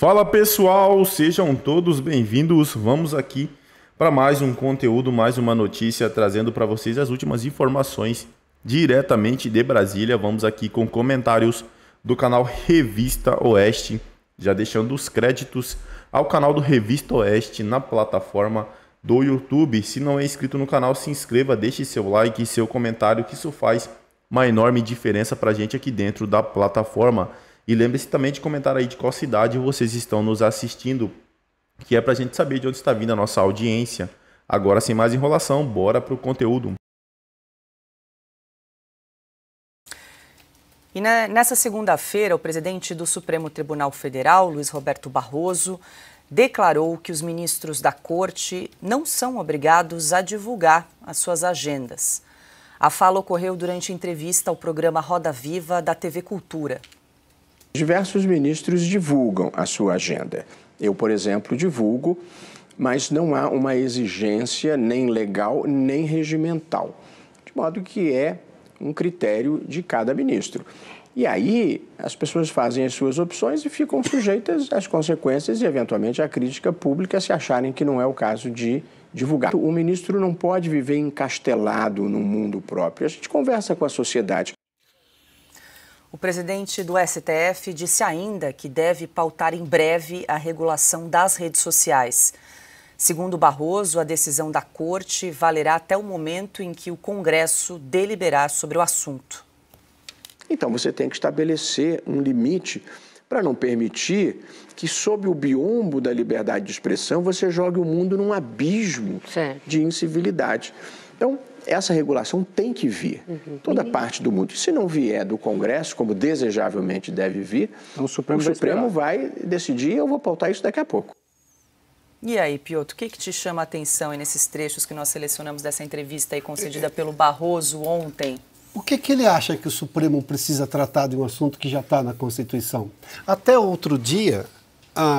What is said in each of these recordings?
Fala pessoal, sejam todos bem-vindos. Vamos aqui para mais um conteúdo, mais uma notícia, trazendo para vocês as últimas informações diretamente de Brasília. Vamos aqui com comentários do canal Revista Oeste, já deixando os créditos ao canal do Revista Oeste na plataforma do YouTube. Se não é inscrito no canal, se inscreva, deixe seu like e seu comentário, que isso faz uma enorme diferença para a gente aqui dentro da plataforma. E lembre-se também de comentar aí de qual cidade vocês estão nos assistindo, que é para a gente saber de onde está vindo a nossa audiência. Agora, sem mais enrolação, bora para o conteúdo. E nessa segunda-feira, o presidente do Supremo Tribunal Federal, Luiz Roberto Barroso, declarou que os ministros da corte não são obrigados a divulgar as suas agendas. A fala ocorreu durante entrevista ao programa Roda Viva da TV Cultura. Diversos ministros divulgam a sua agenda. Eu, por exemplo, divulgo, mas não há uma exigência nem legal nem regimental, de modo que é um critério de cada ministro. E aí as pessoas fazem as suas opções e ficam sujeitas às consequências e, eventualmente, à crítica pública se acharem que não é o caso de divulgar. O ministro não pode viver encastelado num mundo próprio. A gente conversa com a sociedade. O presidente do STF disse ainda que deve pautar em breve a regulação das redes sociais. Segundo Barroso, a decisão da corte valerá até o momento em que o Congresso deliberar sobre o assunto. Então, você tem que estabelecer um limite para não permitir que, sob o biombo da liberdade de expressão, você jogue o mundo num abismo de incivilidade. Então, essa regulação tem que vir. Uhum. Toda uhum. parte do mundo. E se não vier do Congresso, como desejavelmente deve vir, então, o Supremo, o vai, Supremo vai, decidir e eu vou pautar isso daqui a pouco. E aí, Piotr, o que, que te chama a atenção nesses trechos que nós selecionamos dessa entrevista aí concedida pelo Barroso ontem? O que, que ele acha que o Supremo precisa tratar de um assunto que já está na Constituição? Até outro dia,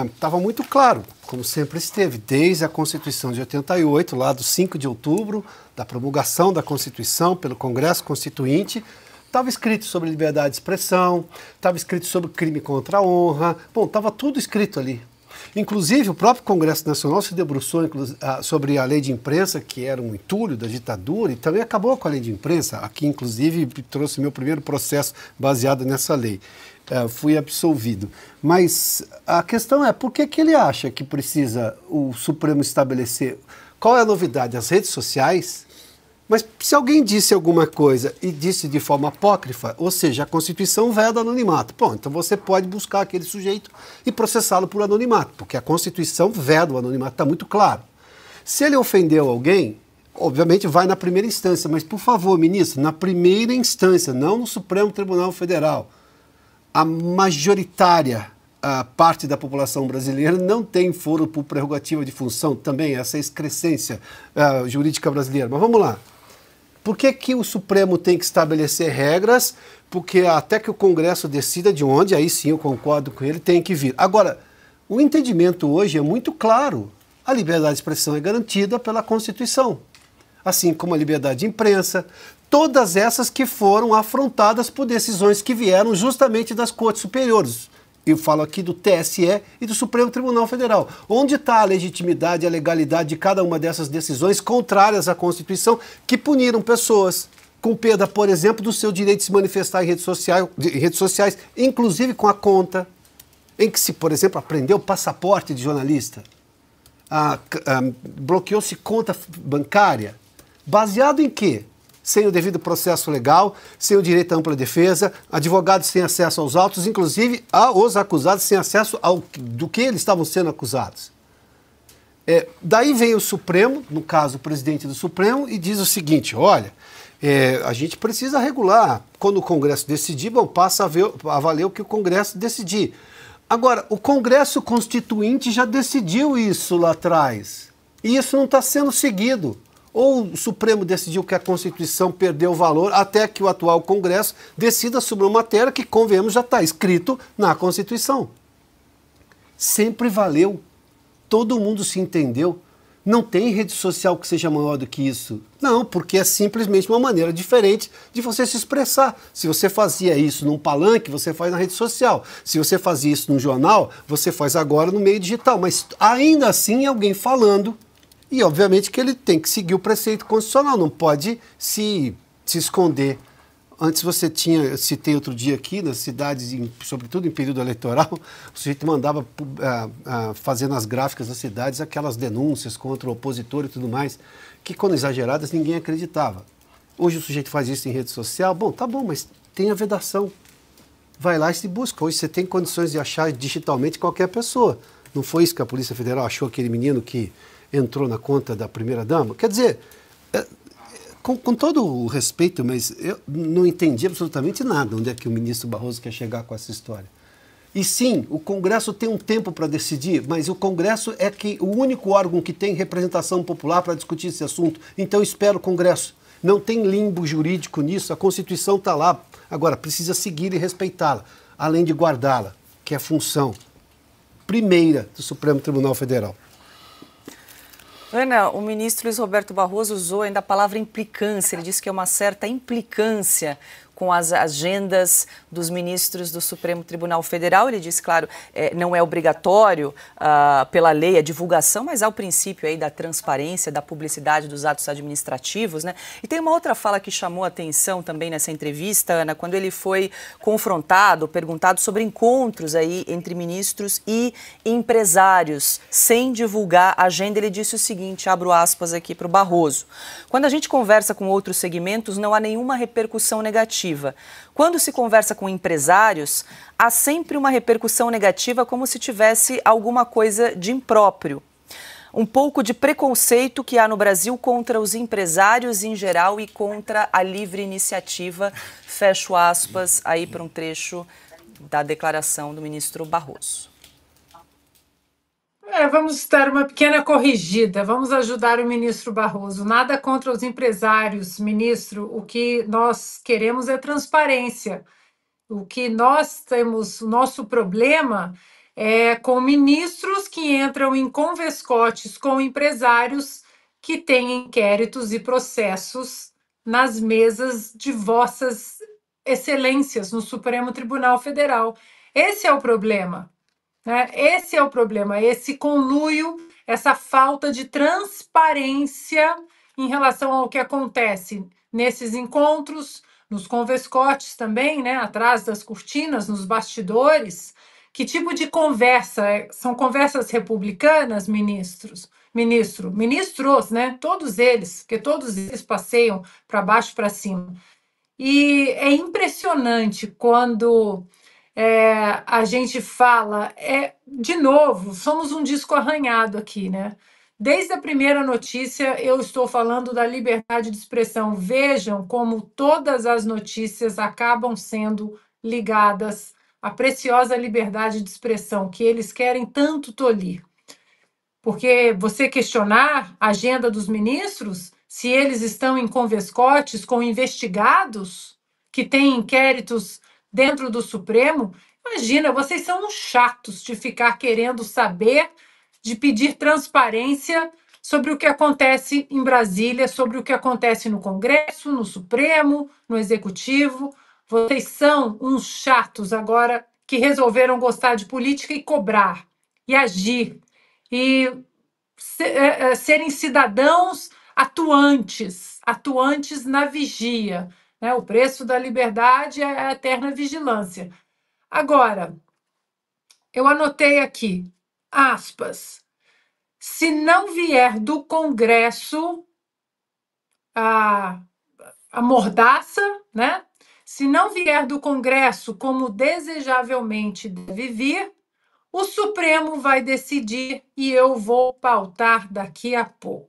estava ah, muito claro, como sempre esteve, desde a Constituição de 88, lá do 5 de outubro, da promulgação da Constituição pelo Congresso Constituinte, Estava escrito sobre liberdade de expressão, estava escrito sobre crime contra a honra, bom, estava tudo escrito ali. Inclusive, o próprio Congresso Nacional se debruçou ah, sobre a lei de imprensa, que era um entulho da ditadura, e também acabou com a lei de imprensa. Aqui, inclusive, trouxe meu primeiro processo baseado nessa lei é, fui absolvido. Mas a questão é por que, que ele acha que precisa o Supremo estabelecer? Qual é a novidade? As redes sociais? Mas se alguém disse alguma coisa e disse de forma apócrifa, ou seja, a Constituição veda anonimato, bom, então você pode buscar aquele sujeito e processá-lo por anonimato, porque a Constituição veda o anonimato, está muito claro. Se ele ofendeu alguém, obviamente vai na primeira instância, mas por favor, ministro, na primeira instância, não no Supremo Tribunal Federal a majoritária a ah, parte da população brasileira não tem foro por prerrogativa de função também, essa é excrescência uh, jurídica brasileira. Mas vamos lá. Por que, que o Supremo tem que estabelecer regras? Porque até que o Congresso decida de onde, aí sim eu concordo com ele, tem que vir. Agora, o entendimento hoje é muito claro. A liberdade de expressão é garantida pela Constituição. Assim como a liberdade de imprensa, todas essas que foram afrontadas por decisões que vieram justamente das cortes superiores. Eu falo aqui do TSE e do Supremo Tribunal Federal. Onde está a legitimidade e a legalidade de cada uma dessas decisões contrárias à Constituição que puniram pessoas? Com perda, por exemplo, do seu direito de se manifestar em redes sociais, redes sociais inclusive com a conta, em que se, por exemplo, apreendeu o passaporte de jornalista, bloqueou-se conta bancária. Baseado em quê? sem o devido processo legal, sem o direito à ampla defesa, advogados sem acesso aos autos, inclusive aos acusados sem acesso ao do que eles estavam sendo acusados. É, daí vem o Supremo, no caso o presidente do Supremo, e diz o seguinte: olha, é, a gente precisa regular. Quando o Congresso decidir, bom, passa a, ver, a valer o que o Congresso decidir. Agora, o Congresso Constituinte já decidiu isso lá atrás. E isso não está sendo seguido. Ou o Supremo decidiu que a Constituição perdeu valor até que o atual Congresso decida sobre uma matéria que, convenhamos, já está escrito na Constituição. Sempre valeu. Todo mundo se entendeu. Não tem rede social que seja maior do que isso. Não, porque é simplesmente uma maneira diferente de você se expressar. Se você fazia isso num palanque, você faz na rede social. Se você fazia isso num jornal, você faz agora no meio digital. Mas ainda assim, alguém falando e, obviamente, que ele tem que seguir o preceito constitucional, não pode se, se esconder. Antes você tinha, eu citei outro dia aqui, nas cidades, em, sobretudo em período eleitoral, o sujeito mandava fazer nas gráficas das cidades aquelas denúncias contra o opositor e tudo mais, que quando exageradas ninguém acreditava. Hoje o sujeito faz isso em rede social, bom, tá bom, mas tem a vedação. Vai lá e se busca. Hoje você tem condições de achar digitalmente qualquer pessoa. Não foi isso que a Polícia Federal achou aquele menino que entrou na conta da primeira-dama? Quer dizer, é, com, com, todo o respeito, mas eu não entendi absolutamente nada onde é que o ministro Barroso quer chegar com essa história. E sim, o Congresso tem um tempo para decidir, mas o Congresso é que o único órgão que tem representação popular para discutir esse assunto. Então espera o Congresso. Não tem limbo jurídico nisso, a Constituição está lá. Agora, precisa seguir e respeitá-la, além de guardá-la, que é a função primeira do Supremo Tribunal Federal. Ana, o ministro Luiz Roberto Barroso usou ainda a palavra implicância. Ele disse que é uma certa implicância com as agendas dos ministros do Supremo Tribunal Federal. Ele disse claro, é, não é obrigatório ah, pela lei a divulgação, mas há o princípio aí da transparência, da publicidade dos atos administrativos. Né? E tem uma outra fala que chamou atenção também nessa entrevista, Ana, quando ele foi confrontado, perguntado sobre encontros aí entre ministros e empresários, sem divulgar a agenda, ele disse o seguinte, abro aspas aqui para o Barroso. Quando a gente conversa com outros segmentos, não há nenhuma repercussão negativa negativa. Quando se conversa com empresários, há sempre uma repercussão negativa, como se tivesse alguma coisa de impróprio. Um pouco de preconceito que há no Brasil contra os empresários em geral e contra a livre iniciativa. Fecho aspas aí para um trecho da declaração do ministro Barroso. É, vamos dar uma pequena corrigida. Vamos ajudar o ministro Barroso. Nada contra os empresários, ministro. O que nós queremos é transparência. O que nós temos, o nosso problema é com ministros que entram em convescotes com empresários que têm inquéritos e processos nas mesas de vossas excelências no Supremo Tribunal Federal. Esse é o problema. Né? Esse é o problema, esse conluio, essa falta de transparência em relação ao que acontece nesses encontros, nos converscotes também, né? atrás das cortinas, nos bastidores. Que tipo de conversa? É? São conversas republicanas, ministros? Ministro, ministros, né? Todos eles, porque todos eles passeiam para baixo para cima. E é impressionante quando é, a gente fala, é, de novo, somos um disco arranhado aqui, né? Desde a primeira notícia, eu estou falando da liberdade de expressão. Vejam como todas as notícias acabam sendo ligadas à preciosa liberdade de expressão que eles querem tanto tolir. Porque você questionar a agenda dos ministros, se eles estão em convescotes com investigados que têm inquéritos dentro do Supremo, imagina, vocês são uns chatos de ficar querendo saber, de pedir transparência sobre o que acontece em Brasília, sobre o que acontece no Congresso, no Supremo, no Executivo. Vocês são uns chatos agora que resolveram gostar de política e cobrar, e agir, e é, é, serem cidadãos atuantes, atuantes na vigia, né? O preço da liberdade é a eterna vigilância. Agora, eu anotei aqui, aspas, se não vier do Congresso a, a mordaça, né? Se não vier do Congresso como desejavelmente deve vir, o Supremo vai decidir e eu vou pautar daqui a pouco.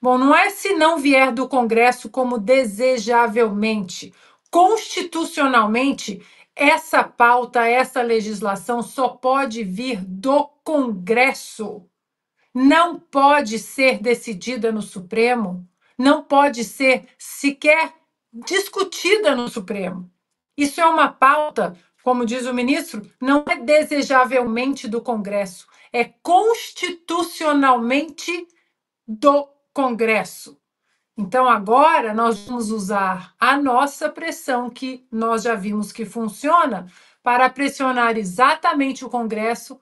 Bom, não é se não vier do Congresso como desejavelmente, constitucionalmente, essa pauta, essa legislação só pode vir do Congresso. Não pode ser decidida no Supremo, não pode ser sequer discutida no Supremo. Isso é uma pauta, como diz o ministro, não é desejavelmente do Congresso, é constitucionalmente do Congresso. Então, agora nós vamos usar a nossa pressão, que nós já vimos que funciona, para pressionar exatamente o Congresso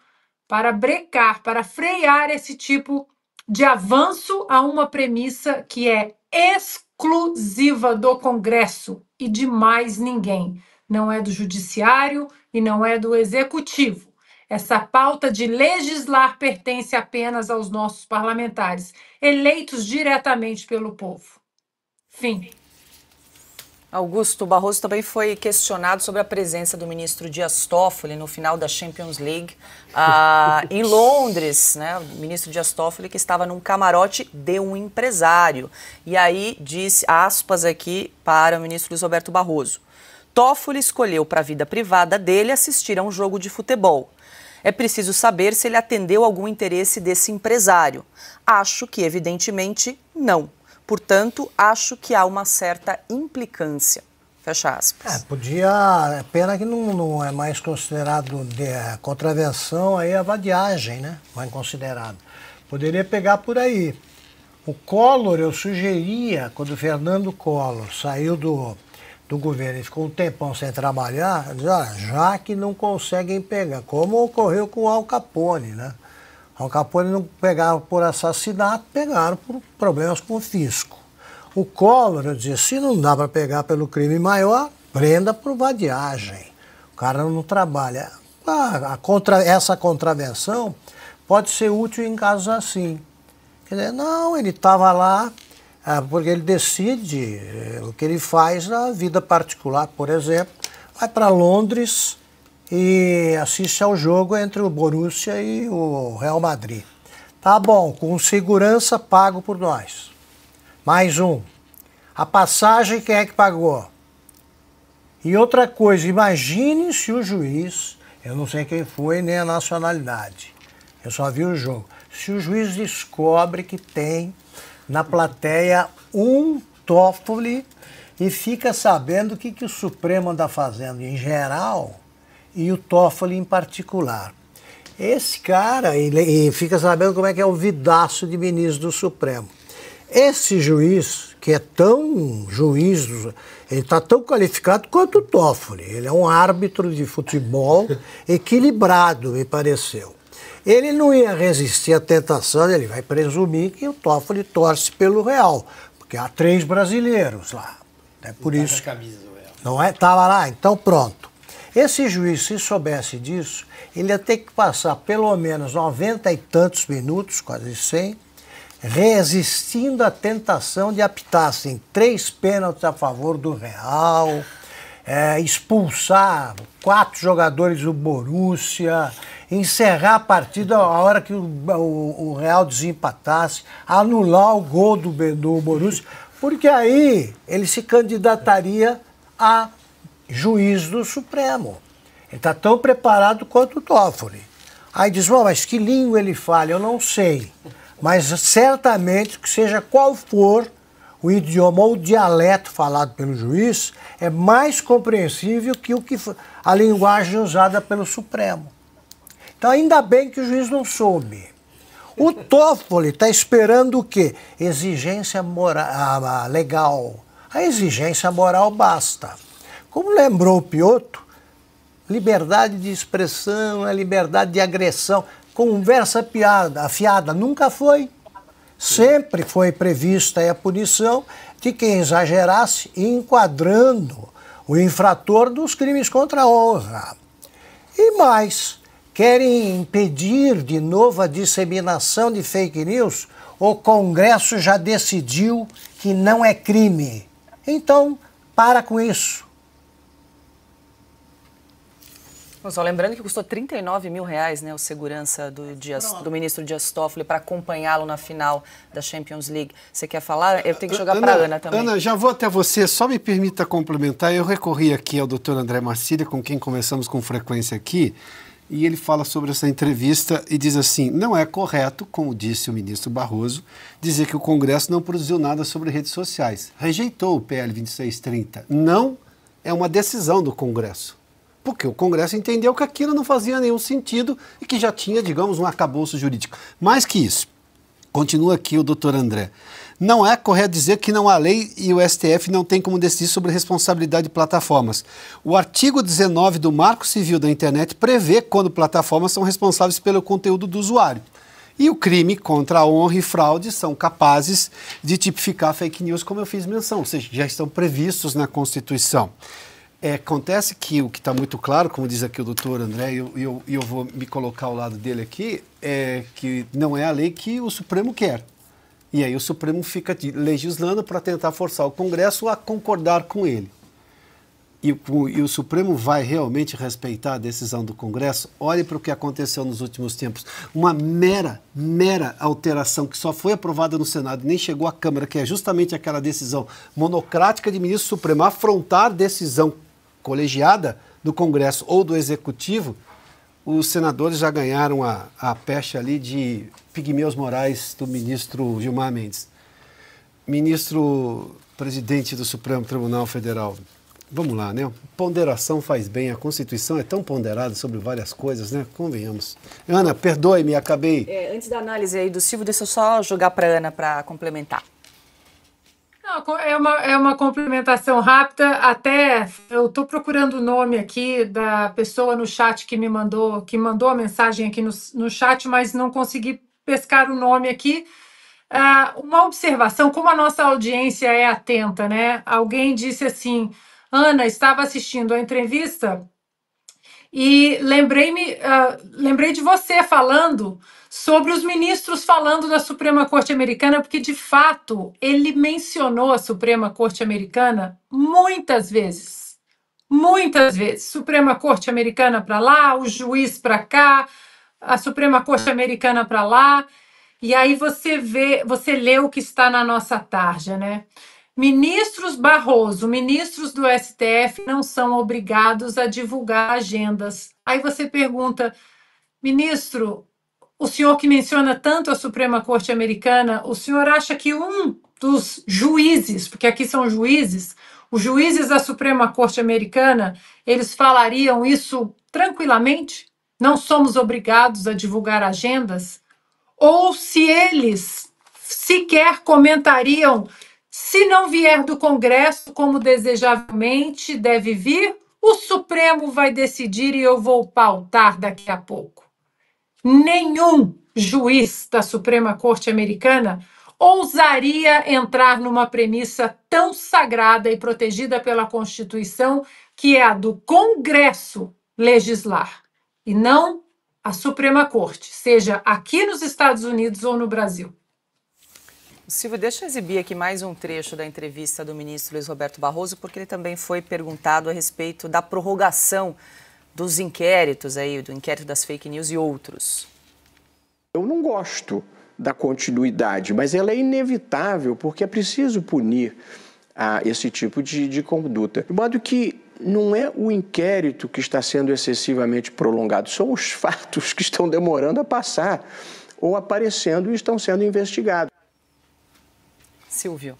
para brecar, para frear esse tipo de avanço a uma premissa que é exclusiva do Congresso e de mais ninguém. Não é do Judiciário e não é do Executivo. Essa pauta de legislar pertence apenas aos nossos parlamentares eleitos diretamente pelo povo. Fim. Augusto Barroso também foi questionado sobre a presença do ministro Dias Toffoli no final da Champions League uh, em Londres. Né? O ministro Dias Toffoli que estava num camarote de um empresário. E aí disse, aspas aqui para o ministro Luiz Roberto Barroso. Toffoli escolheu para a vida privada dele assistir a um jogo de futebol. É preciso saber se ele atendeu algum interesse desse empresário. Acho que, evidentemente, não. Portanto, acho que há uma certa implicância. Fecha aspas. É, podia. É pena que não, não é mais considerado de é, contravenção aí a vadiagem, né? Mais considerado. Poderia pegar por aí. O Collor, eu sugeria, quando o Fernando Collor saiu do, do governo Ele ficou um tempão sem trabalhar, já, já que não conseguem pegar, como ocorreu com o Al Capone, né? Al Capone não pegaram por assassinato, pegaram por problemas com o fisco. O Collor dizia, se não dá para pegar pelo crime maior, prenda por vadiagem. O cara não trabalha. Ah, contra, essa contravenção pode ser útil em casos assim. Quer dizer, não, ele estava lá ah, porque ele decide eh, o que ele faz na vida particular, por exemplo, vai para Londres e assiste ao jogo entre o Borussia e o Real Madrid. Tá bom, com segurança pago por nós. Mais um. A passagem quem é que pagou? E outra coisa, imagine se o juiz, eu não sei quem foi nem a nacionalidade, eu só vi o jogo. Se o juiz descobre que tem na plateia um Toffoli e fica sabendo o que, que o Supremo anda fazendo em geral e o Toffoli em particular. Esse cara, e fica sabendo como é que é o vidaço de ministro do Supremo. Esse juiz, que é tão juiz, ele está tão qualificado quanto o Toffoli. Ele é um árbitro de futebol equilibrado, me pareceu. Ele não ia resistir à tentação, ele vai presumir que o Toffoli torce pelo Real, porque há três brasileiros lá. É por tá isso. Tá camisa do Real. Não é? Estava lá, então pronto. Esse juiz, se soubesse disso, ele ia ter que passar pelo menos noventa e tantos minutos, quase cem, resistindo à tentação de assim, três pênaltis a favor do Real, é, expulsar quatro jogadores do Borussia, encerrar a partida a hora que o, o, o Real desempatasse, anular o gol do, do Borussia, porque aí ele se candidataria a juiz do Supremo. Ele está tão preparado quanto o Toffoli. Aí diz, mas que língua ele fala? Eu não sei. Mas certamente, que seja qual for o idioma ou o dialeto falado pelo juiz, é mais compreensível que o que a linguagem usada pelo Supremo. Então, ainda bem que o juiz não soube. O Toffoli está esperando o quê? Exigência moral, legal. A exigência moral basta. Como lembrou o Pioto, liberdade de expressão a é liberdade de agressão. Conversa piada, afiada nunca foi. Sempre foi prevista a punição de quem exagerasse enquadrando o infrator dos crimes contra a honra. E mais, querem impedir de novo a disseminação de fake news, o Congresso já decidiu que não é crime. Então, para com isso. Só lembrando que custou 39 mil reais né, o segurança do, Dias, do ministro Dias Toffoli para acompanhá-lo na final da Champions League. Você quer falar? Eu tenho que jogar para a Ana também. Ana, já vou até você. Só me permita complementar. Eu recorri aqui ao doutor André Marcília, com quem conversamos com frequência aqui, e ele fala sobre essa entrevista e diz assim: não é correto, como disse o ministro Barroso, dizer que o Congresso não produziu nada sobre redes sociais. Rejeitou o PL 2630. Não é uma decisão do Congresso. Porque o Congresso entendeu que aquilo não fazia nenhum sentido e que já tinha, digamos, um arcabouço jurídico. Mais que isso, continua aqui o doutor André. Não é correto dizer que não há lei e o STF não tem como decidir sobre responsabilidade de plataformas. O artigo 19 do Marco Civil da Internet prevê quando plataformas são responsáveis pelo conteúdo do usuário. E o crime contra a honra e fraude são capazes de tipificar fake news, como eu fiz menção, ou seja, já estão previstos na Constituição. É, acontece que o que está muito claro, como diz aqui o doutor André, e eu, eu, eu, vou me colocar ao lado dele aqui, é que não é a lei que o Supremo quer. E aí o Supremo fica legislando para tentar forçar o Congresso a concordar com ele. E, e, o Supremo vai realmente respeitar a decisão do Congresso? Olhe para o que aconteceu nos últimos tempos. Uma mera, mera alteração que só foi aprovada no Senado e nem chegou à Câmara, que é justamente aquela decisão monocrática de ministro Supremo afrontar decisão colegiada do Congresso ou do Executivo, os senadores já ganharam a, a pecha ali de pigmeus morais do ministro Gilmar Mendes. Ministro presidente do Supremo Tribunal Federal, vamos lá, né? Ponderação faz bem, a Constituição é tão ponderada sobre várias coisas, né? Convenhamos. Ana, perdoe-me, acabei. É, antes da análise aí do Silvio, deixa eu só jogar para Ana para complementar é uma, é uma complementação rápida. Até eu estou procurando o nome aqui da pessoa no chat que me mandou, que mandou a mensagem aqui no, no chat, mas não consegui pescar o nome aqui. Ah, uma observação, como a nossa audiência é atenta, né? Alguém disse assim: Ana, estava assistindo a entrevista e lembrei-me, uh, lembrei de você falando sobre os ministros falando da Suprema Corte Americana, porque de fato ele mencionou a Suprema Corte Americana muitas vezes. Muitas vezes. Suprema Corte Americana para lá, o juiz para cá, a Suprema Corte Americana para lá. E aí você vê, você lê o que está na nossa tarja, né? Ministros Barroso, ministros do STF não são obrigados a divulgar agendas. Aí você pergunta, ministro, o senhor que menciona tanto a Suprema Corte Americana, o senhor acha que um dos juízes, porque aqui são juízes, os juízes da Suprema Corte Americana, eles falariam isso tranquilamente? Não somos obrigados a divulgar agendas? Ou se eles sequer comentariam se não vier do Congresso, como desejavelmente deve vir, o Supremo vai decidir e eu vou pautar daqui a pouco. Nenhum juiz da Suprema Corte Americana ousaria entrar numa premissa tão sagrada e protegida pela Constituição, que é a do Congresso legislar, e não a Suprema Corte, seja aqui nos Estados Unidos ou no Brasil. Silvio, deixa eu exibir aqui mais um trecho da entrevista do ministro Luiz Roberto Barroso, porque ele também foi perguntado a respeito da prorrogação dos inquéritos aí, do inquérito das fake news e outros. Eu não gosto da continuidade, mas ela é inevitável, porque é preciso punir a ah, esse tipo de, de conduta. De modo que não é o inquérito que está sendo excessivamente prolongado, são os fatos que estão demorando a passar ou aparecendo e estão sendo investigados. Silvio?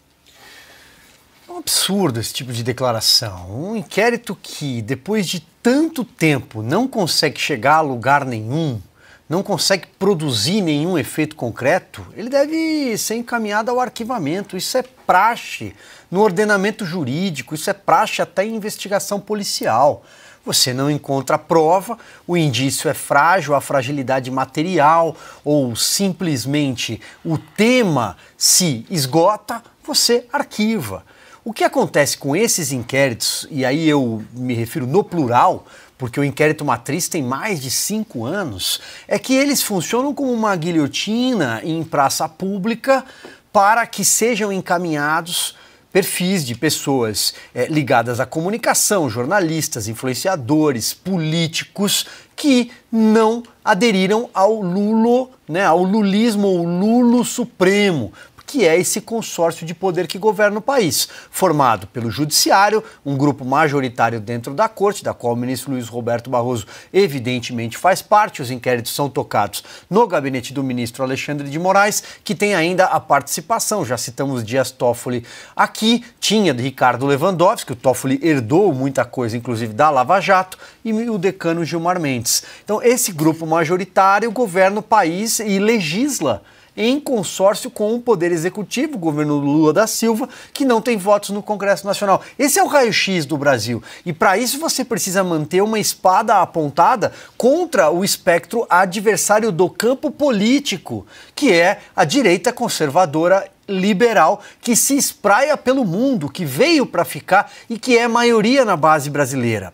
É um absurdo esse tipo de declaração. Um inquérito que, depois de tanto tempo, não consegue chegar a lugar nenhum, não consegue produzir nenhum efeito concreto, ele deve ser encaminhado ao arquivamento. Isso é praxe no ordenamento jurídico, isso é praxe até em investigação policial. Você não encontra prova, o indício é frágil, a fragilidade material ou simplesmente o tema se esgota, você arquiva. O que acontece com esses inquéritos, e aí eu me refiro no plural, porque o inquérito matriz tem mais de cinco anos, é que eles funcionam como uma guilhotina em praça pública para que sejam encaminhados perfis de pessoas é, ligadas à comunicação, jornalistas, influenciadores, políticos que não aderiram ao Lulo, né, ao lulismo ou Lulo Supremo, que é esse consórcio de poder que governa o país, formado pelo Judiciário, um grupo majoritário dentro da Corte, da qual o ministro Luiz Roberto Barroso evidentemente faz parte. Os inquéritos são tocados no gabinete do ministro Alexandre de Moraes, que tem ainda a participação, já citamos Dias Toffoli aqui, tinha de Ricardo Lewandowski, o Toffoli herdou muita coisa, inclusive da Lava Jato, e o decano Gilmar Mendes. Então, esse grupo majoritário governa o país e legisla em consórcio com o Poder Executivo, o governo Lula da Silva, que não tem votos no Congresso Nacional. Esse é o raio-x do Brasil. E para isso você precisa manter uma espada apontada contra o espectro adversário do campo político, que é a direita conservadora liberal que se espraia pelo mundo, que veio para ficar e que é maioria na base brasileira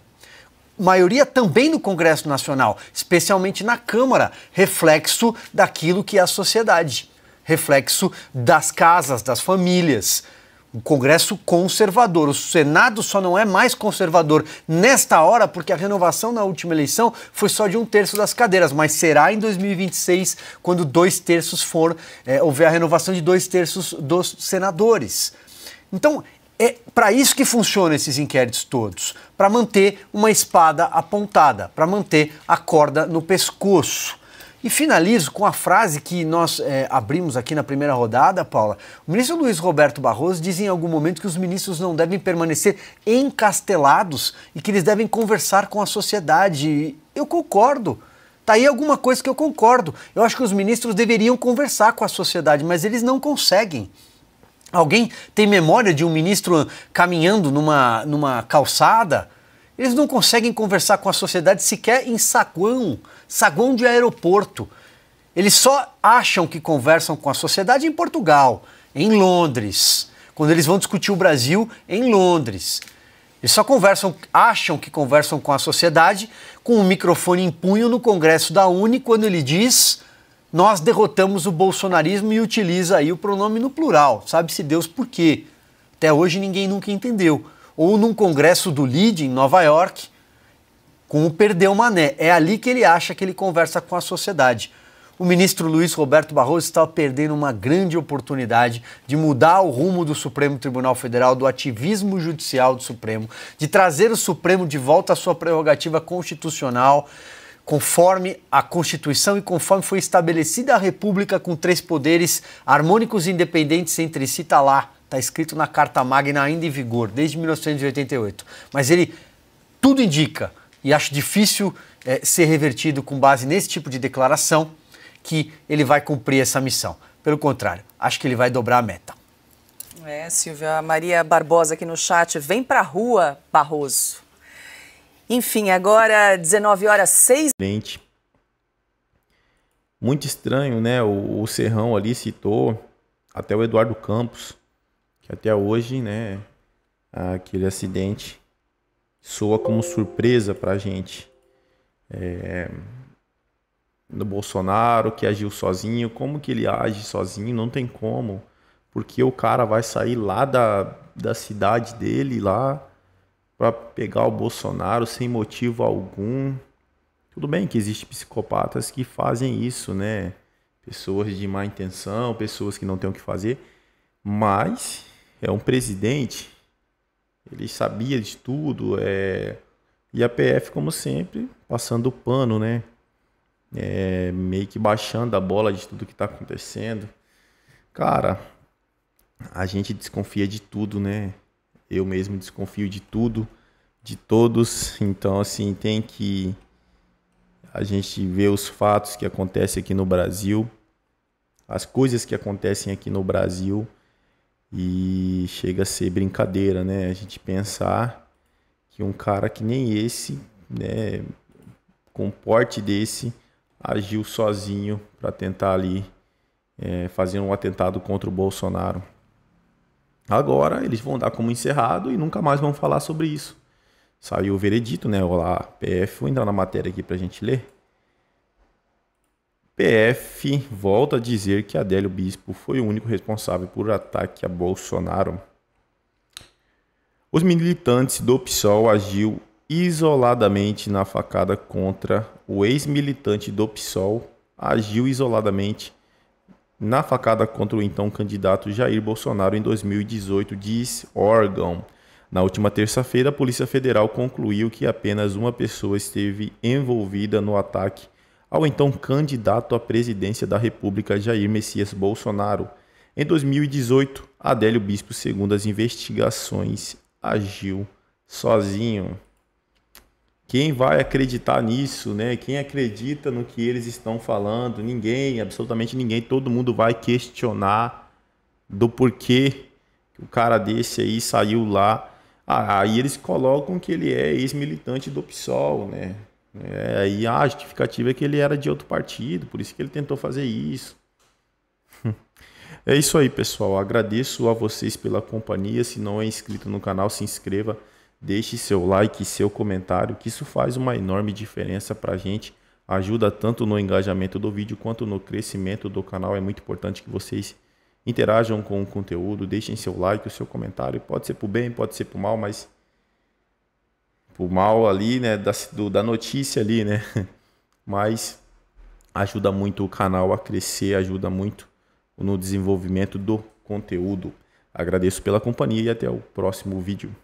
maioria também no Congresso Nacional, especialmente na Câmara, reflexo daquilo que é a sociedade, reflexo das casas, das famílias. O Congresso conservador. O Senado só não é mais conservador nesta hora, porque a renovação na última eleição foi só de um terço das cadeiras, mas será em 2026, quando dois terços for, é, houver a renovação de dois terços dos senadores. Então, é para isso que funcionam esses inquéritos todos para manter uma espada apontada, para manter a corda no pescoço. E finalizo com a frase que nós é, abrimos aqui na primeira rodada, Paula. O ministro Luiz Roberto Barroso diz em algum momento que os ministros não devem permanecer encastelados e que eles devem conversar com a sociedade. Eu concordo. Tá aí alguma coisa que eu concordo. Eu acho que os ministros deveriam conversar com a sociedade, mas eles não conseguem. Alguém tem memória de um ministro caminhando numa, numa calçada? Eles não conseguem conversar com a sociedade sequer em saguão, saguão de aeroporto. Eles só acham que conversam com a sociedade em Portugal, em Londres, quando eles vão discutir o Brasil em Londres. Eles só conversam, acham que conversam com a sociedade com o um microfone em punho no Congresso da Uni quando ele diz nós derrotamos o bolsonarismo e utiliza aí o pronome no plural, sabe-se Deus por quê. Até hoje ninguém nunca entendeu. Ou num congresso do LID em Nova York, com o Perdeu Mané. É ali que ele acha que ele conversa com a sociedade. O ministro Luiz Roberto Barroso está perdendo uma grande oportunidade de mudar o rumo do Supremo Tribunal Federal, do ativismo judicial do Supremo, de trazer o Supremo de volta à sua prerrogativa constitucional, conforme a Constituição e conforme foi estabelecida a República com três poderes harmônicos e independentes entre si, está lá, está escrito na Carta Magna ainda em vigor, desde 1988. Mas ele tudo indica, e acho difícil é, ser revertido com base nesse tipo de declaração, que ele vai cumprir essa missão. Pelo contrário, acho que ele vai dobrar a meta. É, Silvia, a Maria Barbosa aqui no chat, vem a rua, Barroso. Enfim, agora 19 horas 6. Muito estranho, né? O, o Serrão ali citou até o Eduardo Campos, que até hoje, né, aquele acidente soa como surpresa pra gente. É, do Bolsonaro, que agiu sozinho, como que ele age sozinho? Não tem como, porque o cara vai sair lá da, da cidade dele, lá para pegar o Bolsonaro sem motivo algum. Tudo bem que existem psicopatas que fazem isso, né? Pessoas de má intenção, pessoas que não têm o que fazer, mas é um presidente, ele sabia de tudo, é... e a PF, como sempre, passando o pano, né? É, meio que baixando a bola de tudo que está acontecendo. Cara, a gente desconfia de tudo, né? Eu mesmo desconfio de tudo, de todos. Então, assim, tem que a gente ver os fatos que acontecem aqui no Brasil, as coisas que acontecem aqui no Brasil. E chega a ser brincadeira, né? A gente pensar que um cara que nem esse, né, com porte desse, agiu sozinho para tentar ali é, fazer um atentado contra o Bolsonaro. Agora eles vão dar como encerrado e nunca mais vão falar sobre isso. Saiu o veredito, né? Olá, PF. Vou entrar na matéria aqui para a gente ler. PF volta a dizer que Adélio Bispo foi o único responsável por ataque a Bolsonaro. Os militantes do PSOL agiu isoladamente na facada contra o ex-militante do PSOL, agiu isoladamente na facada contra o então candidato Jair Bolsonaro em 2018, diz órgão. Na última terça-feira, a Polícia Federal concluiu que apenas uma pessoa esteve envolvida no ataque ao então candidato à presidência da República Jair Messias Bolsonaro. Em 2018, Adélio Bispo, segundo as investigações, agiu sozinho. Quem vai acreditar nisso, né? Quem acredita no que eles estão falando? Ninguém, absolutamente ninguém. Todo mundo vai questionar do porquê o cara desse aí saiu lá. Ah, aí eles colocam que ele é ex-militante do PSOL, né? É, e a justificativa é que ele era de outro partido, por isso que ele tentou fazer isso. É isso aí, pessoal. Agradeço a vocês pela companhia. Se não é inscrito no canal, se inscreva. Deixe seu like, seu comentário, que isso faz uma enorme diferença para a gente. Ajuda tanto no engajamento do vídeo quanto no crescimento do canal. É muito importante que vocês interajam com o conteúdo, deixem seu like, o seu comentário. Pode ser para o bem, pode ser para o mal, mas o mal ali, né, da, do, da notícia ali, né? Mas ajuda muito o canal a crescer, ajuda muito no desenvolvimento do conteúdo. Agradeço pela companhia e até o próximo vídeo.